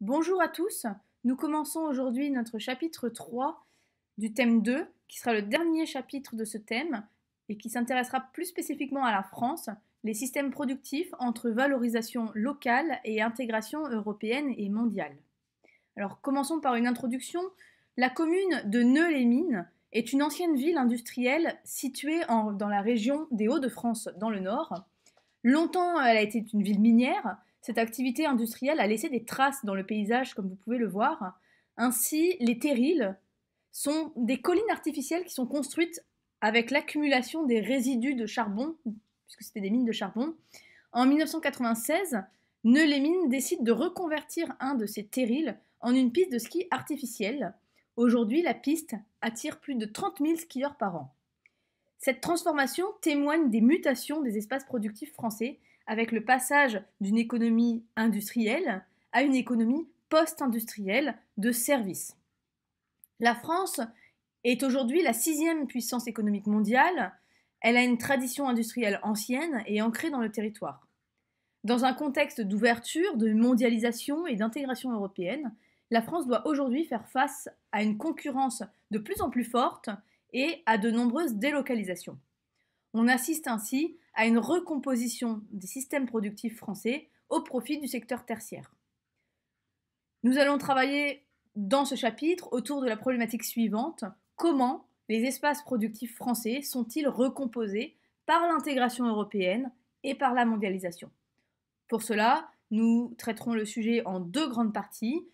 Bonjour à tous, nous commençons aujourd'hui notre chapitre 3 du thème 2, qui sera le dernier chapitre de ce thème et qui s'intéressera plus spécifiquement à la France, les systèmes productifs entre valorisation locale et intégration européenne et mondiale. Alors commençons par une introduction. La commune de Neu-les-Mines est une ancienne ville industrielle située dans la région des Hauts-de-France dans le nord. Longtemps, elle a été une ville minière, cette activité industrielle a laissé des traces dans le paysage, comme vous pouvez le voir. Ainsi, les terrils sont des collines artificielles qui sont construites avec l'accumulation des résidus de charbon, puisque c'était des mines de charbon. En 1996, Nœu-les-Mines décide de reconvertir un de ces terrils en une piste de ski artificielle. Aujourd'hui, la piste attire plus de 30 000 skieurs par an. Cette transformation témoigne des mutations des espaces productifs français avec le passage d'une économie industrielle à une économie post-industrielle de services. La France est aujourd'hui la sixième puissance économique mondiale. Elle a une tradition industrielle ancienne et ancrée dans le territoire. Dans un contexte d'ouverture, de mondialisation et d'intégration européenne, la France doit aujourd'hui faire face à une concurrence de plus en plus forte et à de nombreuses délocalisations. On assiste ainsi à une recomposition des systèmes productifs français au profit du secteur tertiaire. Nous allons travailler dans ce chapitre autour de la problématique suivante, comment les espaces productifs français sont-ils recomposés par l'intégration européenne et par la mondialisation Pour cela, nous traiterons le sujet en deux grandes parties.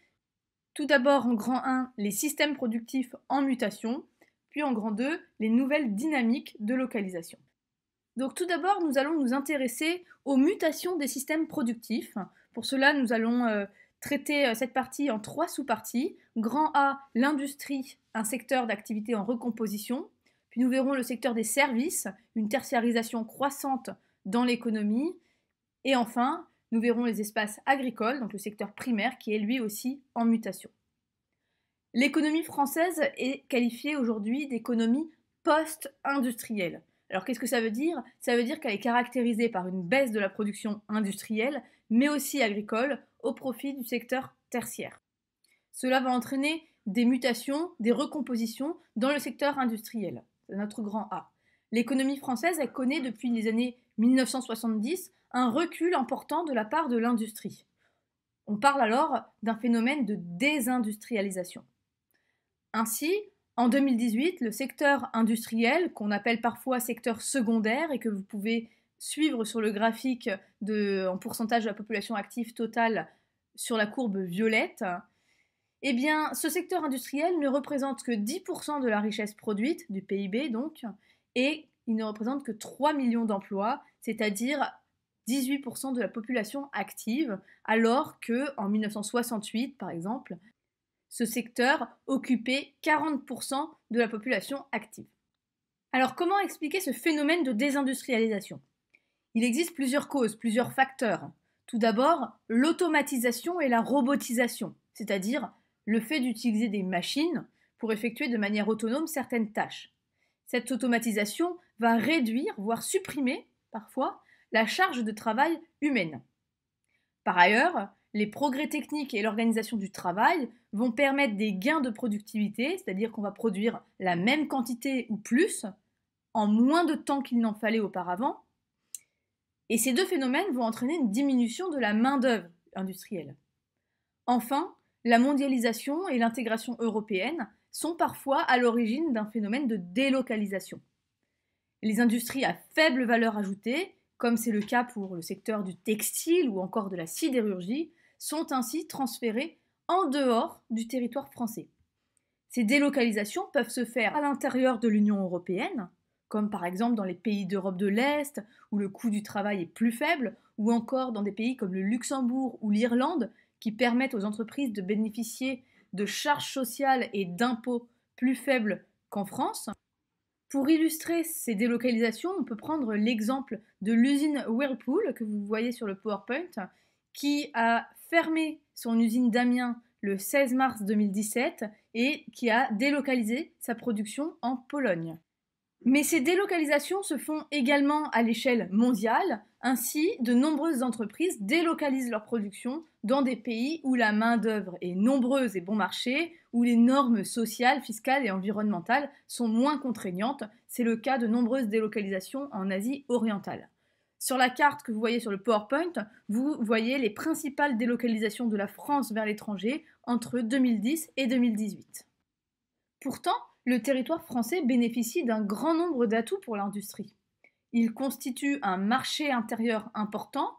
Tout d'abord en grand 1, les systèmes productifs en mutation, puis en grand 2, les nouvelles dynamiques de localisation. Donc tout d'abord, nous allons nous intéresser aux mutations des systèmes productifs. Pour cela, nous allons euh, traiter euh, cette partie en trois sous-parties. Grand A, l'industrie, un secteur d'activité en recomposition. Puis nous verrons le secteur des services, une tertiarisation croissante dans l'économie. Et enfin, nous verrons les espaces agricoles, donc le secteur primaire, qui est lui aussi en mutation. L'économie française est qualifiée aujourd'hui d'économie post-industrielle. Alors qu'est-ce que ça veut dire Ça veut dire qu'elle est caractérisée par une baisse de la production industrielle, mais aussi agricole, au profit du secteur tertiaire. Cela va entraîner des mutations, des recompositions dans le secteur industriel. C'est notre grand A. L'économie française, elle connaît depuis les années 1970 un recul important de la part de l'industrie. On parle alors d'un phénomène de désindustrialisation. Ainsi, en 2018, le secteur industriel, qu'on appelle parfois secteur secondaire et que vous pouvez suivre sur le graphique de, en pourcentage de la population active totale sur la courbe violette, eh bien, ce secteur industriel ne représente que 10% de la richesse produite, du PIB donc, et il ne représente que 3 millions d'emplois, c'est-à-dire 18% de la population active, alors que en 1968, par exemple, ce secteur occupait 40% de la population active. Alors comment expliquer ce phénomène de désindustrialisation Il existe plusieurs causes, plusieurs facteurs. Tout d'abord, l'automatisation et la robotisation, c'est-à-dire le fait d'utiliser des machines pour effectuer de manière autonome certaines tâches. Cette automatisation va réduire, voire supprimer parfois, la charge de travail humaine. Par ailleurs, les progrès techniques et l'organisation du travail vont permettre des gains de productivité, c'est-à-dire qu'on va produire la même quantité ou plus en moins de temps qu'il n'en fallait auparavant. Et ces deux phénomènes vont entraîner une diminution de la main-d'œuvre industrielle. Enfin, la mondialisation et l'intégration européenne sont parfois à l'origine d'un phénomène de délocalisation. Les industries à faible valeur ajoutée, comme c'est le cas pour le secteur du textile ou encore de la sidérurgie, sont ainsi transférés en dehors du territoire français. Ces délocalisations peuvent se faire à l'intérieur de l'Union européenne, comme par exemple dans les pays d'Europe de l'Est, où le coût du travail est plus faible, ou encore dans des pays comme le Luxembourg ou l'Irlande, qui permettent aux entreprises de bénéficier de charges sociales et d'impôts plus faibles qu'en France. Pour illustrer ces délocalisations, on peut prendre l'exemple de l'usine Whirlpool que vous voyez sur le PowerPoint, qui a fermé son usine d'Amiens le 16 mars 2017 et qui a délocalisé sa production en Pologne. Mais ces délocalisations se font également à l'échelle mondiale. Ainsi, de nombreuses entreprises délocalisent leur production dans des pays où la main-d'œuvre est nombreuse et bon marché, où les normes sociales, fiscales et environnementales sont moins contraignantes. C'est le cas de nombreuses délocalisations en Asie orientale. Sur la carte que vous voyez sur le PowerPoint, vous voyez les principales délocalisations de la France vers l'étranger entre 2010 et 2018. Pourtant, le territoire français bénéficie d'un grand nombre d'atouts pour l'industrie. Il constitue un marché intérieur important,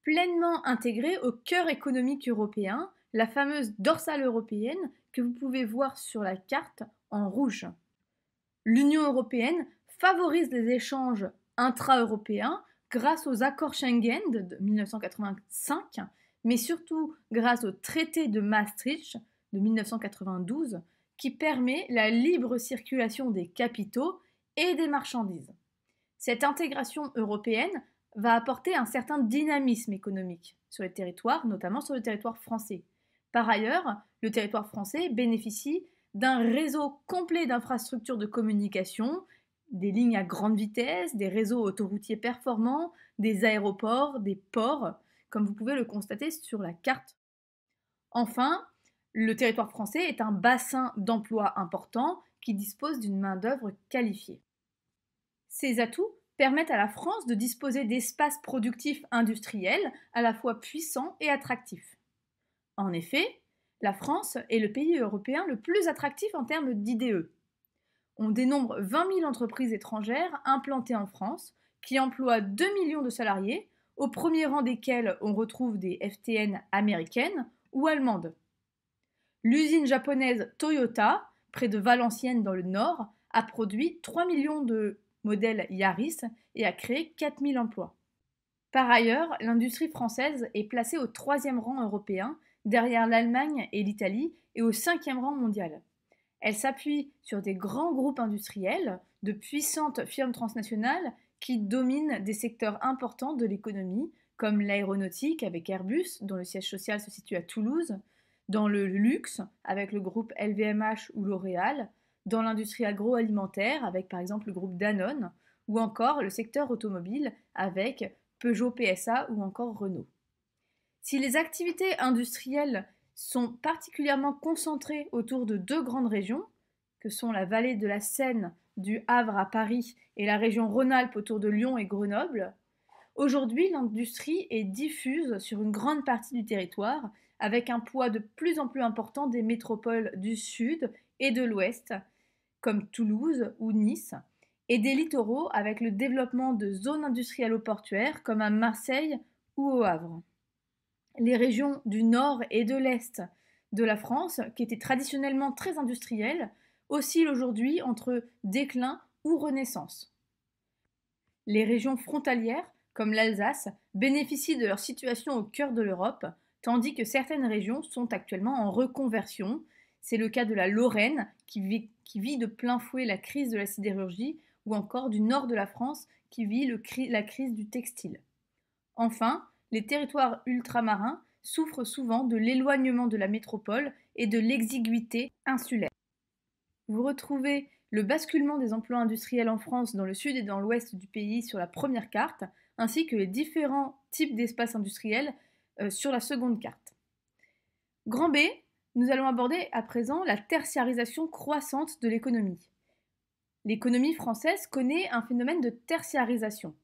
pleinement intégré au cœur économique européen, la fameuse dorsale européenne que vous pouvez voir sur la carte en rouge. L'Union européenne favorise les échanges intra-européens grâce aux accords Schengen de 1985, mais surtout grâce au traité de Maastricht de 1992 qui permet la libre circulation des capitaux et des marchandises. Cette intégration européenne va apporter un certain dynamisme économique sur les territoires, notamment sur le territoire français. Par ailleurs, le territoire français bénéficie d'un réseau complet d'infrastructures de communication, des lignes à grande vitesse, des réseaux autoroutiers performants, des aéroports, des ports, comme vous pouvez le constater sur la carte. Enfin, le territoire français est un bassin d'emploi important qui dispose d'une main-d'œuvre qualifiée. Ces atouts permettent à la France de disposer d'espaces productifs industriels à la fois puissants et attractifs. En effet, la France est le pays européen le plus attractif en termes d'IDE, on dénombre 20 000 entreprises étrangères implantées en France, qui emploient 2 millions de salariés, au premier rang desquels on retrouve des FTN américaines ou allemandes. L'usine japonaise Toyota, près de Valenciennes dans le nord, a produit 3 millions de modèles Yaris et a créé 4 000 emplois. Par ailleurs, l'industrie française est placée au troisième rang européen, derrière l'Allemagne et l'Italie, et au cinquième rang mondial. Elle s'appuie sur des grands groupes industriels, de puissantes firmes transnationales qui dominent des secteurs importants de l'économie, comme l'aéronautique avec Airbus, dont le siège social se situe à Toulouse, dans le luxe avec le groupe LVMH ou L'Oréal, dans l'industrie agroalimentaire avec par exemple le groupe Danone, ou encore le secteur automobile avec Peugeot PSA ou encore Renault. Si les activités industrielles sont particulièrement concentrés autour de deux grandes régions, que sont la vallée de la Seine du Havre à Paris et la région Rhône-Alpes autour de Lyon et Grenoble. Aujourd'hui, l'industrie est diffuse sur une grande partie du territoire, avec un poids de plus en plus important des métropoles du sud et de l'ouest, comme Toulouse ou Nice, et des littoraux avec le développement de zones industrielles portuaires comme à Marseille ou au Havre les régions du nord et de l'est de la France, qui étaient traditionnellement très industrielles, oscillent aujourd'hui entre déclin ou renaissance. Les régions frontalières, comme l'Alsace, bénéficient de leur situation au cœur de l'Europe, tandis que certaines régions sont actuellement en reconversion. C'est le cas de la Lorraine, qui vit, de plein fouet la crise de la sidérurgie, ou encore du nord de la France, qui vit la crise du textile. Enfin, les territoires ultramarins souffrent souvent de l'éloignement de la métropole et de l'exiguïté insulaire. Vous retrouvez le basculement des emplois industriels en France dans le sud et dans l'ouest du pays sur la première carte, ainsi que les différents types d'espaces industriels euh, sur la seconde carte. Grand B, nous allons aborder à présent la tertiarisation croissante de l'économie. L'économie française connaît un phénomène de tertiarisation.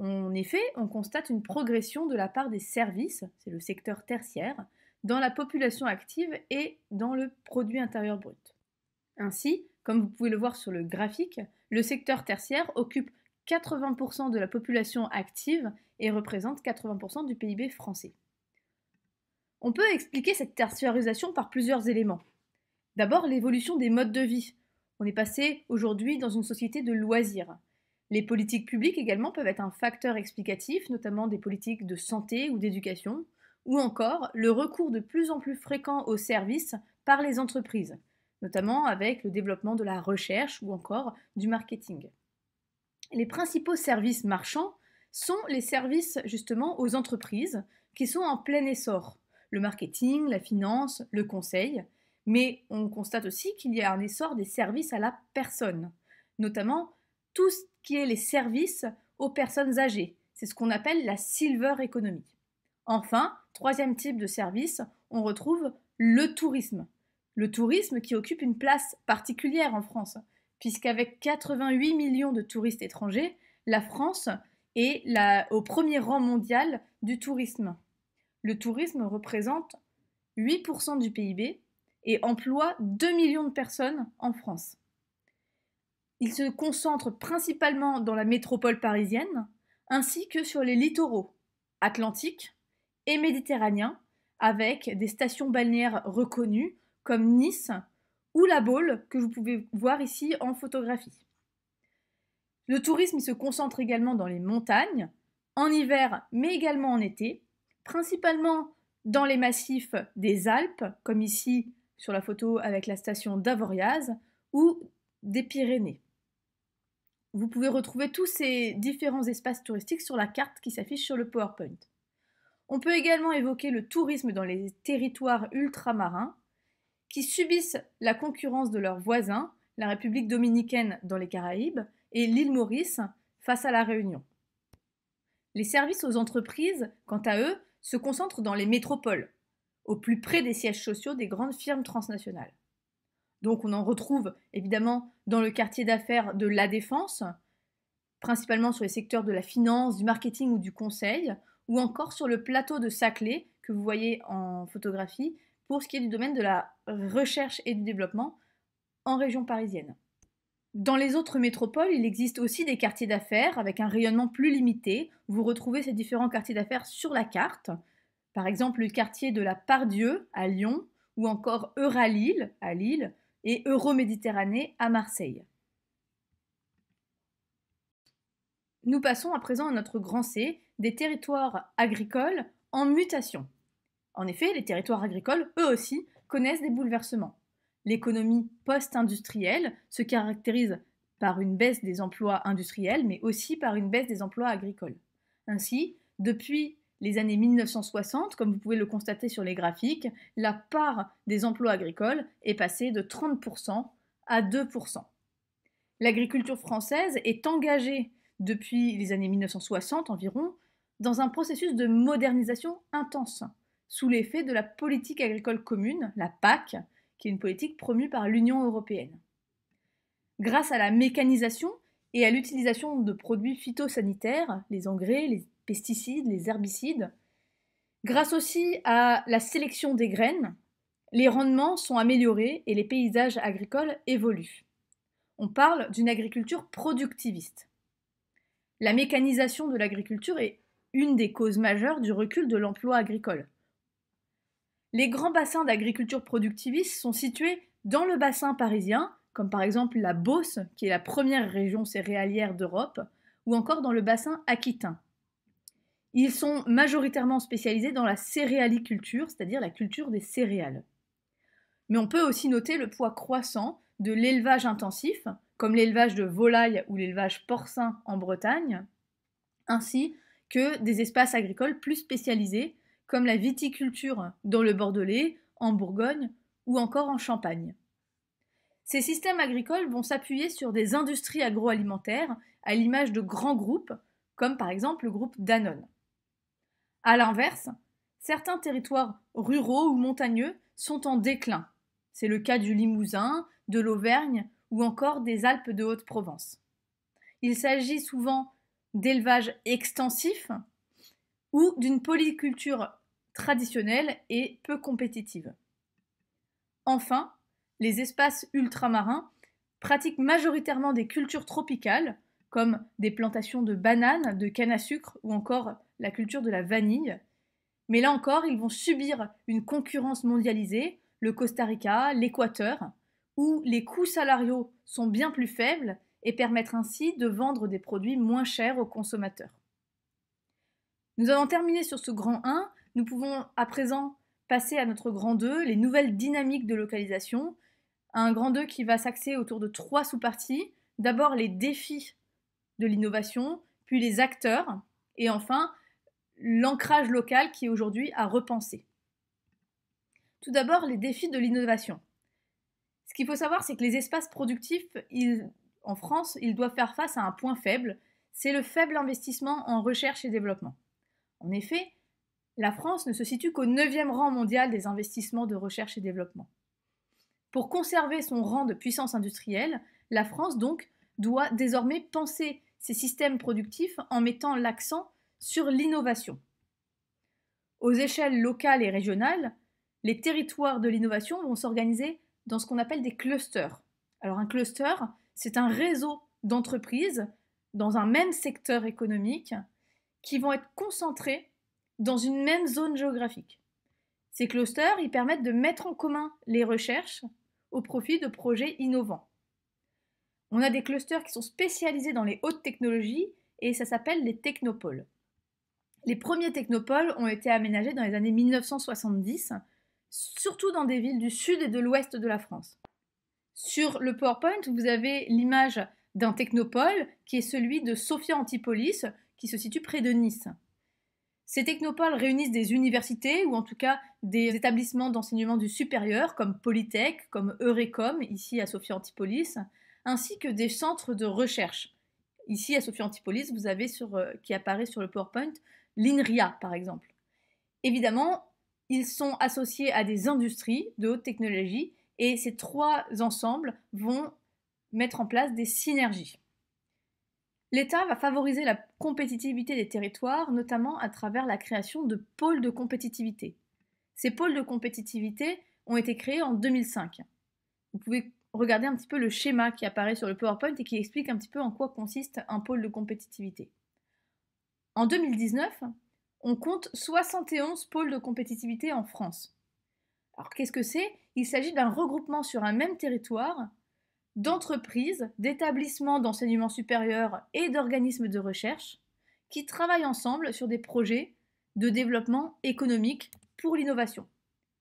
En effet, on constate une progression de la part des services, c'est le secteur tertiaire, dans la population active et dans le produit intérieur brut. Ainsi, comme vous pouvez le voir sur le graphique, le secteur tertiaire occupe 80% de la population active et représente 80% du PIB français. On peut expliquer cette tertiarisation par plusieurs éléments. D'abord, l'évolution des modes de vie. On est passé aujourd'hui dans une société de loisirs. Les politiques publiques également peuvent être un facteur explicatif, notamment des politiques de santé ou d'éducation, ou encore le recours de plus en plus fréquent aux services par les entreprises, notamment avec le développement de la recherche ou encore du marketing. Les principaux services marchands sont les services justement aux entreprises qui sont en plein essor, le marketing, la finance, le conseil, mais on constate aussi qu'il y a un essor des services à la personne, notamment tous qui est les services aux personnes âgées. C'est ce qu'on appelle la silver economy. Enfin, troisième type de service, on retrouve le tourisme. Le tourisme qui occupe une place particulière en France, puisqu'avec 88 millions de touristes étrangers, la France est au premier rang mondial du tourisme. Le tourisme représente 8% du PIB et emploie 2 millions de personnes en France. Il se concentre principalement dans la métropole parisienne, ainsi que sur les littoraux atlantiques et méditerranéens, avec des stations balnéaires reconnues comme Nice ou la Baule, que vous pouvez voir ici en photographie. Le tourisme se concentre également dans les montagnes, en hiver mais également en été, principalement dans les massifs des Alpes, comme ici sur la photo avec la station d'Avoriaz, ou des Pyrénées. Vous pouvez retrouver tous ces différents espaces touristiques sur la carte qui s'affiche sur le PowerPoint. On peut également évoquer le tourisme dans les territoires ultramarins qui subissent la concurrence de leurs voisins, la République dominicaine dans les Caraïbes et l'île Maurice face à la Réunion. Les services aux entreprises, quant à eux, se concentrent dans les métropoles, au plus près des sièges sociaux des grandes firmes transnationales. Donc on en retrouve évidemment dans le quartier d'affaires de la défense, principalement sur les secteurs de la finance, du marketing ou du conseil, ou encore sur le plateau de Saclay que vous voyez en photographie pour ce qui est du domaine de la recherche et du développement en région parisienne. Dans les autres métropoles, il existe aussi des quartiers d'affaires avec un rayonnement plus limité. Vous retrouvez ces différents quartiers d'affaires sur la carte. Par exemple, le quartier de la Pardieu à Lyon ou encore Euralille à Lille et Euroméditerranée à Marseille. Nous passons à présent à notre grand C, des territoires agricoles en mutation. En effet, les territoires agricoles, eux aussi, connaissent des bouleversements. L'économie post-industrielle se caractérise par une baisse des emplois industriels, mais aussi par une baisse des emplois agricoles. Ainsi, depuis les années 1960, comme vous pouvez le constater sur les graphiques, la part des emplois agricoles est passée de 30% à 2%. L'agriculture française est engagée depuis les années 1960 environ dans un processus de modernisation intense, sous l'effet de la politique agricole commune, la PAC, qui est une politique promue par l'Union européenne. Grâce à la mécanisation et à l'utilisation de produits phytosanitaires, les engrais, les pesticides, les herbicides. Grâce aussi à la sélection des graines, les rendements sont améliorés et les paysages agricoles évoluent. On parle d'une agriculture productiviste. La mécanisation de l'agriculture est une des causes majeures du recul de l'emploi agricole. Les grands bassins d'agriculture productiviste sont situés dans le bassin parisien, comme par exemple la Beauce, qui est la première région céréalière d'Europe, ou encore dans le bassin aquitain. Ils sont majoritairement spécialisés dans la céréaliculture, c'est-à-dire la culture des céréales. Mais on peut aussi noter le poids croissant de l'élevage intensif, comme l'élevage de volailles ou l'élevage porcin en Bretagne, ainsi que des espaces agricoles plus spécialisés, comme la viticulture dans le Bordelais, en Bourgogne ou encore en Champagne. Ces systèmes agricoles vont s'appuyer sur des industries agroalimentaires à l'image de grands groupes, comme par exemple le groupe Danone. À l'inverse, certains territoires ruraux ou montagneux sont en déclin. C'est le cas du Limousin, de l'Auvergne ou encore des Alpes de Haute-Provence. Il s'agit souvent d'élevage extensif ou d'une polyculture traditionnelle et peu compétitive. Enfin, les espaces ultramarins pratiquent majoritairement des cultures tropicales, comme des plantations de bananes, de canne à sucre ou encore la culture de la vanille. Mais là encore, ils vont subir une concurrence mondialisée, le Costa Rica, l'Équateur, où les coûts salariaux sont bien plus faibles et permettre ainsi de vendre des produits moins chers aux consommateurs. Nous avons terminé sur ce grand 1, nous pouvons à présent passer à notre grand 2, les nouvelles dynamiques de localisation, un grand 2 qui va s'axer autour de trois sous-parties, d'abord les défis de l'innovation, puis les acteurs, et enfin l'ancrage local qui est aujourd'hui à repenser. Tout d'abord, les défis de l'innovation. Ce qu'il faut savoir, c'est que les espaces productifs, en France, ils doivent faire face à un point faible, c'est le faible investissement en recherche et développement. En effet, la France ne se situe qu'au 9e rang mondial des investissements de recherche et développement. Pour conserver son rang de puissance industrielle, la France donc doit désormais penser ses systèmes productifs en mettant l'accent sur l'innovation. Aux échelles locales et régionales, les territoires de l'innovation vont s'organiser dans ce qu'on appelle des clusters. Alors un cluster, c'est un réseau d'entreprises dans un même secteur économique qui vont être concentrées dans une même zone géographique. Ces clusters, ils permettent de mettre en commun les recherches au profit de projets innovants. On a des clusters qui sont spécialisés dans les hautes technologies et ça s'appelle les technopoles. Les premiers technopoles ont été aménagés dans les années 1970, surtout dans des villes du sud et de l'ouest de la France. Sur le PowerPoint, vous avez l'image d'un technopole qui est celui de Sophia Antipolis, qui se situe près de Nice. Ces technopoles réunissent des universités ou en tout cas des établissements d'enseignement du supérieur comme Polytech, comme Eurecom, ici à Sophia Antipolis, ainsi que des centres de recherche. Ici à Sophia Antipolis, vous avez sur, euh, qui apparaît sur le PowerPoint l'INRIA par exemple. Évidemment, ils sont associés à des industries de haute technologie et ces trois ensembles vont mettre en place des synergies. L'État va favoriser la compétitivité des territoires, notamment à travers la création de pôles de compétitivité. Ces pôles de compétitivité ont été créés en 2005. Vous pouvez regarder un petit peu le schéma qui apparaît sur le PowerPoint et qui explique un petit peu en quoi consiste un pôle de compétitivité. En 2019, on compte 71 pôles de compétitivité en France. Alors qu'est-ce que c'est Il s'agit d'un regroupement sur un même territoire d'entreprises, d'établissements d'enseignement supérieur et d'organismes de recherche qui travaillent ensemble sur des projets de développement économique pour l'innovation.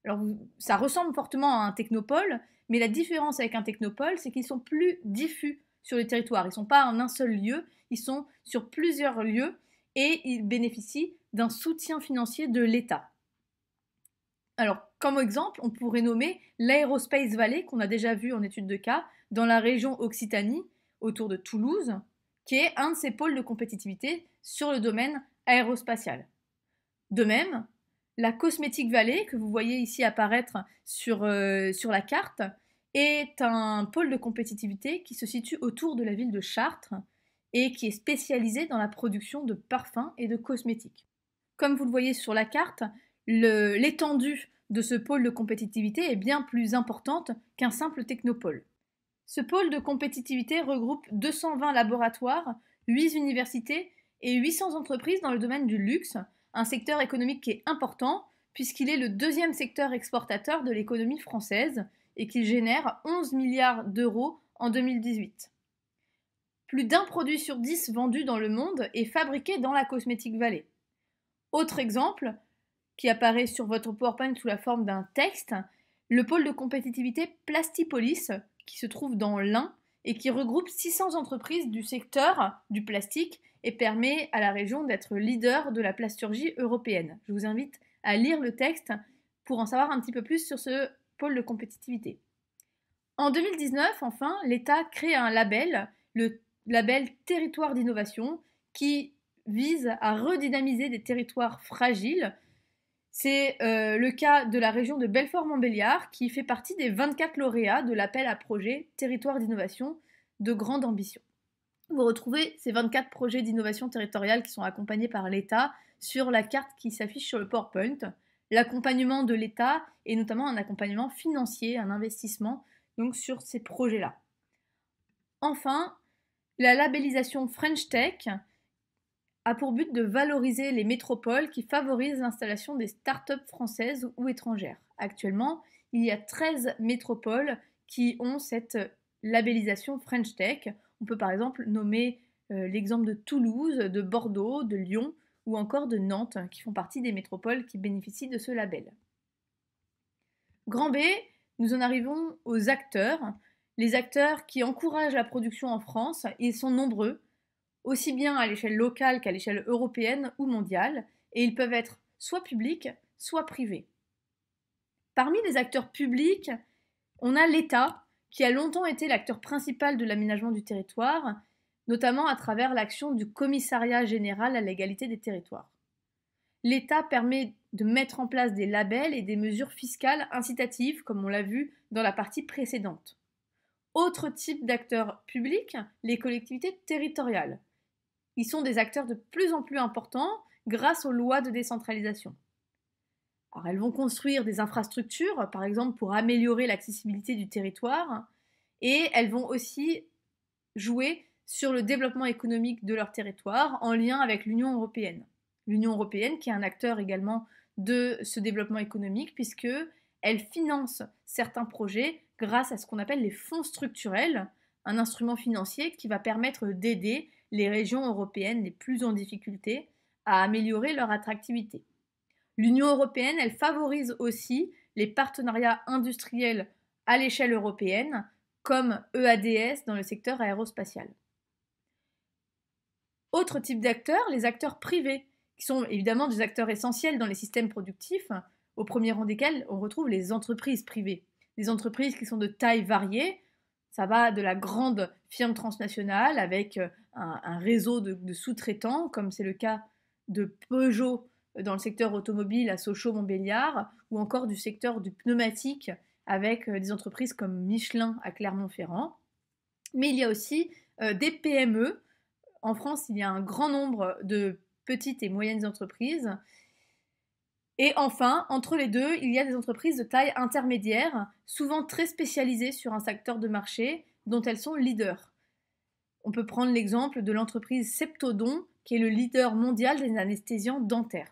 Alors ça ressemble fortement à un technopole, mais la différence avec un technopole, c'est qu'ils sont plus diffus sur les territoires. Ils ne sont pas en un seul lieu, ils sont sur plusieurs lieux et il bénéficie d'un soutien financier de l'État. Alors, comme exemple, on pourrait nommer l'Aerospace Valley qu'on a déjà vu en étude de cas dans la région Occitanie, autour de Toulouse, qui est un de ses pôles de compétitivité sur le domaine aérospatial. De même, la Cosmetic Valley, que vous voyez ici apparaître euh, sur la carte, est un pôle de compétitivité qui se situe autour de la ville de Chartres, et qui est spécialisé dans la production de parfums et de cosmétiques. Comme vous le voyez sur la carte, l'étendue de ce pôle de compétitivité est bien plus importante qu'un simple technopôle. Ce pôle de compétitivité regroupe 220 laboratoires, 8 universités et 800 entreprises dans le domaine du luxe, un secteur économique qui est important puisqu'il est le deuxième secteur exportateur de l'économie française et qu'il génère 11 milliards d'euros en 2018 plus d'un produit sur dix vendu dans le monde est fabriqué dans la Cosmetic Valley. Autre exemple, qui apparaît sur votre PowerPoint sous la forme d'un texte, le pôle de compétitivité Plastipolis, qui se trouve dans l'Ain et qui regroupe 600 entreprises du secteur du plastique et permet à la région d'être leader de la plasturgie européenne. Je vous invite à lire le texte pour en savoir un petit peu plus sur ce pôle de compétitivité. En 2019, enfin, l'État crée un label, le label Territoire d'innovation qui vise à redynamiser des territoires fragiles. C'est euh, le cas de la région de Belfort-Montbéliard qui fait partie des 24 lauréats de l'appel à projet Territoire d'innovation de grande ambition. Vous retrouvez ces 24 projets d'innovation territoriale qui sont accompagnés par l'État sur la carte qui s'affiche sur le PowerPoint. L'accompagnement de l'État et notamment un accompagnement financier, un investissement donc sur ces projets-là. Enfin, la labellisation French Tech a pour but de valoriser les métropoles qui favorisent l'installation des startups françaises ou étrangères. Actuellement, il y a 13 métropoles qui ont cette labellisation French Tech. On peut par exemple nommer euh, l'exemple de Toulouse, de Bordeaux, de Lyon ou encore de Nantes, hein, qui font partie des métropoles qui bénéficient de ce label. Grand B, nous en arrivons aux acteurs. Les acteurs qui encouragent la production en France, ils sont nombreux, aussi bien à l'échelle locale qu'à l'échelle européenne ou mondiale, et ils peuvent être soit publics, soit privés. Parmi les acteurs publics, on a l'État, qui a longtemps été l'acteur principal de l'aménagement du territoire, notamment à travers l'action du Commissariat général à l'égalité des territoires. L'État permet de mettre en place des labels et des mesures fiscales incitatives, comme on l'a vu dans la partie précédente. Autre type d'acteurs publics, les collectivités territoriales. Ils sont des acteurs de plus en plus importants grâce aux lois de décentralisation. elles vont construire des infrastructures, par exemple pour améliorer l'accessibilité du territoire, et elles vont aussi jouer sur le développement économique de leur territoire en lien avec l'Union européenne. L'Union européenne qui est un acteur également de ce développement économique puisque elle finance certains projets grâce à ce qu'on appelle les fonds structurels, un instrument financier qui va permettre d'aider les régions européennes les plus en difficulté à améliorer leur attractivité. L'Union européenne, elle favorise aussi les partenariats industriels à l'échelle européenne, comme EADS dans le secteur aérospatial. Autre type d'acteurs, les acteurs privés, qui sont évidemment des acteurs essentiels dans les systèmes productifs, au premier rang desquels on retrouve les entreprises privées des entreprises qui sont de taille variée. Ça va de la grande firme transnationale avec euh, un, réseau de, sous-traitants, comme c'est le cas de Peugeot euh, dans le secteur automobile à Sochaux-Montbéliard, ou encore du secteur du pneumatique avec euh, des entreprises comme Michelin à Clermont-Ferrand. Mais il y a aussi des PME. En France, il y a un grand nombre de petites et moyennes entreprises et enfin, entre les deux, il y a des entreprises de taille intermédiaire, souvent très spécialisées sur un secteur de marché dont elles sont leaders. On peut prendre l'exemple de l'entreprise Septodon, qui est le leader mondial des anesthésiens dentaires.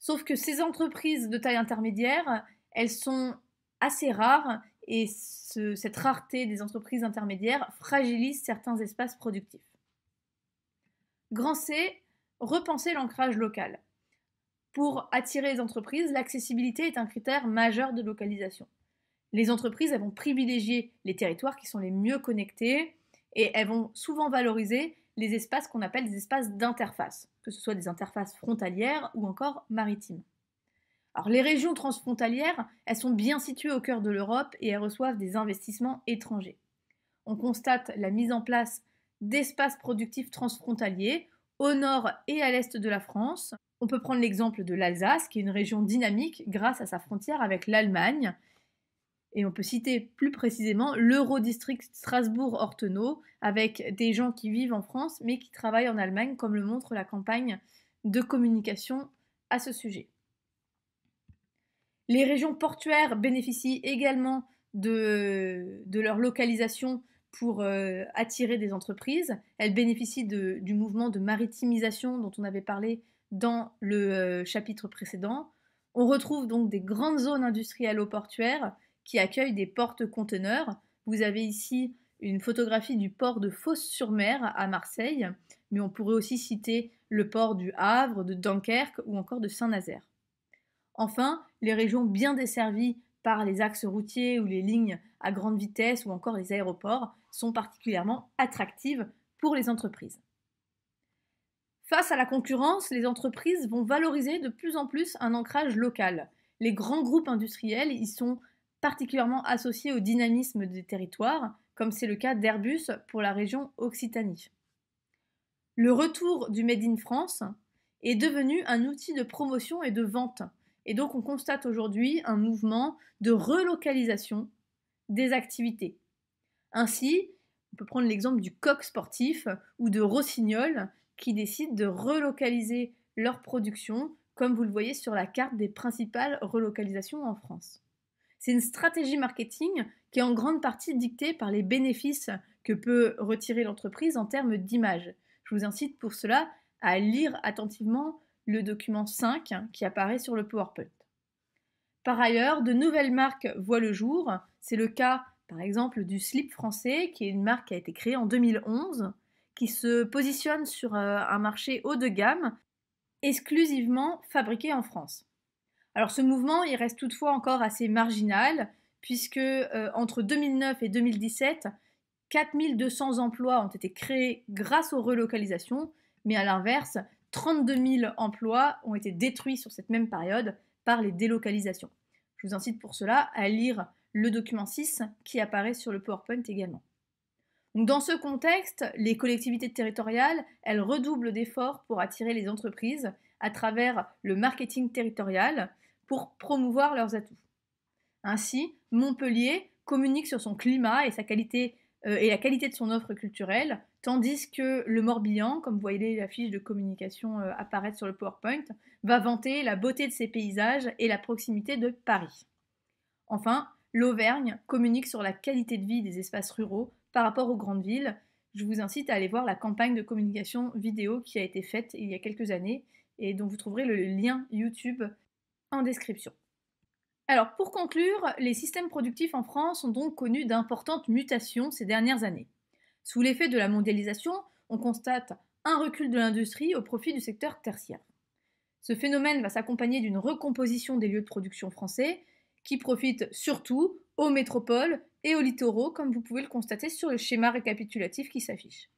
Sauf que ces entreprises de taille intermédiaire, elles sont assez rares et cette rareté des entreprises intermédiaires fragilise certains espaces productifs. Grand C, repenser l'ancrage local. Pour attirer les entreprises, l'accessibilité est un critère majeur de localisation. Les entreprises vont privilégier les territoires qui sont les mieux connectés et elles vont souvent valoriser les espaces qu'on appelle des espaces d'interface, que ce soit des interfaces frontalières ou encore maritimes. Alors les régions transfrontalières, elles sont bien situées au cœur de l'Europe et elles reçoivent des investissements étrangers. On constate la mise en place d'espaces productifs transfrontaliers au nord et à l'est de la France, on peut prendre l'exemple de l'Alsace, qui est une région dynamique grâce à sa frontière avec l'Allemagne. Et on peut citer plus précisément l'Eurodistrict Strasbourg-Ortenau, avec des gens qui vivent en France mais qui travaillent en Allemagne, comme le montre la campagne de communication à ce sujet. Les régions portuaires bénéficient également de, leur localisation pour euh, attirer des entreprises. Elles bénéficient du mouvement de maritimisation dont on avait parlé dans le euh, chapitre précédent. On retrouve donc des grandes zones industrielles au portuaires qui accueillent des portes-conteneurs. Vous avez ici une photographie du port de Fos-sur-Mer à Marseille, mais on pourrait aussi citer le port du Havre, de Dunkerque ou encore de Saint-Nazaire. Enfin, les régions bien desservies par les axes routiers ou les lignes à grande vitesse ou encore les aéroports sont particulièrement attractives pour les entreprises. Face à la concurrence, les entreprises vont valoriser de plus en plus un ancrage local. Les grands groupes industriels y sont particulièrement associés au dynamisme des territoires, comme c'est le cas d'Airbus pour la région Occitanie. Le retour du Made in France est devenu un outil de promotion et de vente. Et donc on constate aujourd'hui un mouvement de relocalisation des activités. Ainsi, on peut prendre l'exemple du coq sportif ou de Rossignol, qui décident de relocaliser leur production, comme vous le voyez sur la carte des principales relocalisations en France. C'est une stratégie marketing qui est en grande partie dictée par les bénéfices que peut retirer l'entreprise en termes d'image. Je vous incite pour cela à lire attentivement le document 5 qui apparaît sur le PowerPoint. Par ailleurs, de nouvelles marques voient le jour. C'est le cas par exemple du slip français, qui est une marque qui a été créée en 2011 qui se positionne sur euh, un marché haut de gamme, exclusivement fabriqué en France. Alors ce mouvement, il reste toutefois encore assez marginal, puisque euh, entre 2009 et 2017, 4200 emplois ont été créés grâce aux relocalisations, mais à l'inverse, 32 000 emplois ont été détruits sur cette même période par les délocalisations. Je vous incite pour cela à lire le document 6 qui apparaît sur le PowerPoint également dans ce contexte, les collectivités territoriales, elles redoublent d'efforts pour attirer les entreprises à travers le marketing territorial pour promouvoir leurs atouts. Ainsi, Montpellier communique sur son climat et euh, et la qualité de son offre culturelle, tandis que le Morbihan, comme vous voyez la fiche de communication euh, apparaître sur le PowerPoint, va vanter la beauté de ses paysages et la proximité de Paris. Enfin, l'Auvergne communique sur la qualité de vie des espaces ruraux par rapport aux grandes villes, je vous incite à aller voir la campagne de communication vidéo qui a été faite il y a quelques années et dont vous trouverez le lien YouTube en description. Alors pour conclure, les systèmes productifs en France ont donc connu d'importantes mutations ces dernières années. Sous l'effet de la mondialisation, on constate un recul de l'industrie au profit du secteur tertiaire. Ce phénomène va s'accompagner d'une recomposition des lieux de production français, qui profitent surtout aux métropoles et aux littoraux, comme vous pouvez le constater sur le schéma récapitulatif qui s'affiche.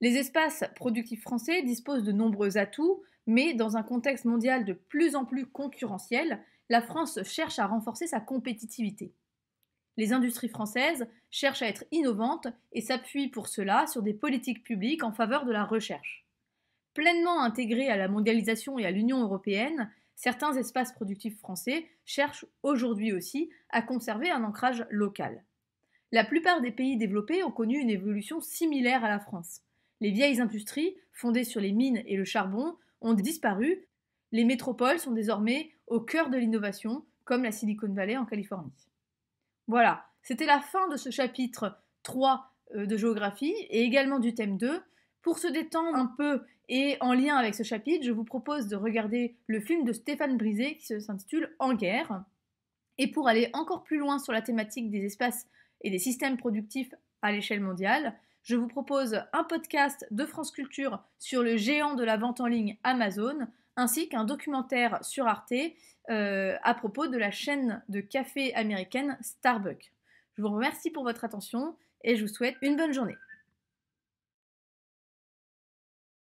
Les espaces productifs français disposent de nombreux atouts, mais dans un contexte mondial de plus en plus concurrentiel, la France cherche à renforcer sa compétitivité. Les industries françaises cherchent à être innovantes et s'appuient pour cela sur des politiques publiques en faveur de la recherche. Pleinement intégrées à la mondialisation et à l'Union européenne, certains espaces productifs français cherchent aujourd'hui aussi à conserver un ancrage local. La plupart des pays développés ont connu une évolution similaire à la France. Les vieilles industries, fondées sur les mines et le charbon, ont disparu. Les métropoles sont désormais au cœur de l'innovation, comme la Silicon Valley en Californie. Voilà, c'était la fin de ce chapitre 3 euh, de géographie et également du thème 2. Pour se détendre un peu et en lien avec ce chapitre, je vous propose de regarder le film de Stéphane Brisé qui s'intitule En guerre. Et pour aller encore plus loin sur la thématique des espaces et des systèmes productifs à l'échelle mondiale, je vous propose un podcast de France Culture sur le géant de la vente en ligne Amazon, ainsi qu'un documentaire sur Arte euh, à propos de la chaîne de café américaine Starbucks. Je vous remercie pour votre attention et je vous souhaite une bonne journée.